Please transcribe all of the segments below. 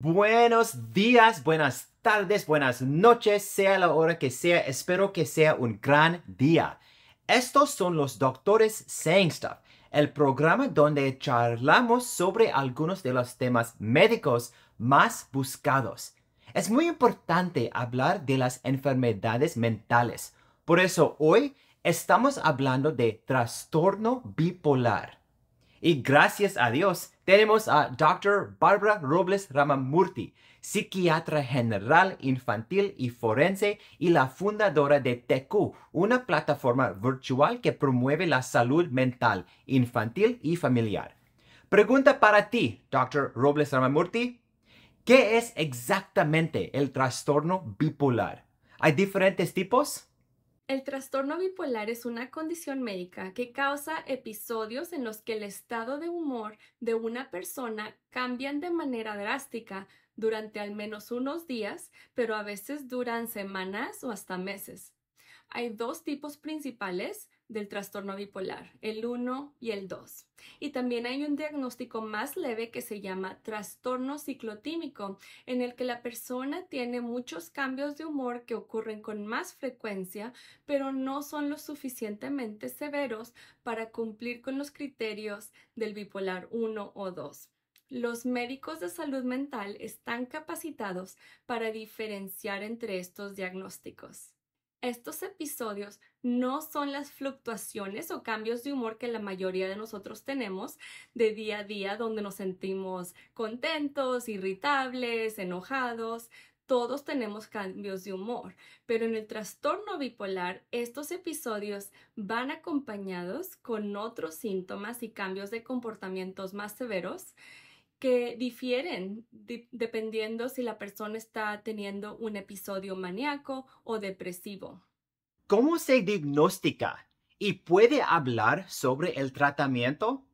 Buenos días, buenas tardes, buenas noches, sea la hora que sea, espero que sea un gran día. Estos son los Doctores Saying Stuff, el programa donde charlamos sobre algunos de los temas médicos más buscados. Es muy importante hablar de las enfermedades mentales, por eso hoy estamos hablando de trastorno bipolar. Y gracias a Dios tenemos a Dr. Barbara Robles Ramamurti, psiquiatra general infantil y forense y la fundadora de TECU, una plataforma virtual que promueve la salud mental infantil y familiar. Pregunta para ti, Dr. Robles Ramamurti. ¿Qué es exactamente el trastorno bipolar? ¿Hay diferentes tipos? El trastorno bipolar es una condición médica que causa episodios en los que el estado de humor de una persona cambian de manera drástica durante al menos unos días, pero a veces duran semanas o hasta meses. Hay dos tipos principales, del trastorno bipolar, el 1 y el 2. Y también hay un diagnóstico más leve que se llama trastorno ciclotímico, en el que la persona tiene muchos cambios de humor que ocurren con más frecuencia, pero no son lo suficientemente severos para cumplir con los criterios del bipolar 1 o 2 los médicos de salud mental están capacitados para diferenciar entre estos diagnósticos. Estos episodios no son las fluctuaciones o cambios de humor que la mayoría de nosotros tenemos de día a día, donde nos sentimos contentos, irritables, enojados. Todos tenemos cambios de humor, pero en el trastorno bipolar estos episodios van acompañados con otros síntomas y cambios de comportamientos más severos que difieren dependiendo si la persona está teniendo un episodio maníaco o depresivo. ¿Cómo se diagnostica y puede hablar sobre el tratamiento?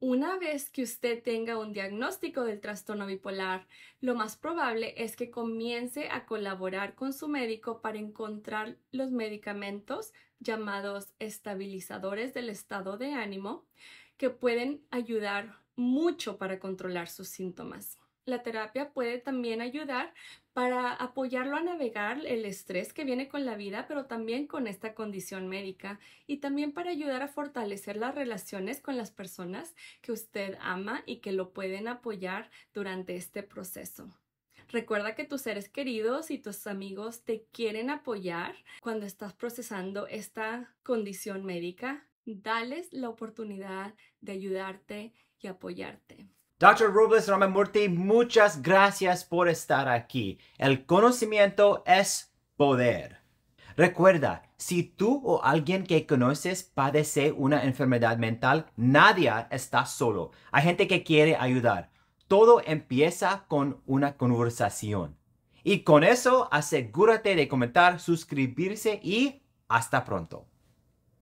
Una vez que usted tenga un diagnóstico del trastorno bipolar, lo más probable es que comience a colaborar con su médico para encontrar los medicamentos llamados estabilizadores del estado de ánimo que pueden ayudar mucho para controlar sus síntomas. La terapia puede también ayudar para apoyarlo a navegar el estrés que viene con la vida, pero también con esta condición médica y también para ayudar a fortalecer las relaciones con las personas que usted ama y que lo pueden apoyar durante este proceso. Recuerda que tus seres queridos y tus amigos te quieren apoyar cuando estás procesando esta condición médica. Dales la oportunidad de ayudarte apoyarte. Dr. Robles Ramamurti, muchas gracias por estar aquí. El conocimiento es poder. Recuerda, si tú o alguien que conoces padece una enfermedad mental, nadie está solo. Hay gente que quiere ayudar. Todo empieza con una conversación. Y con eso, asegúrate de comentar, suscribirse y hasta pronto.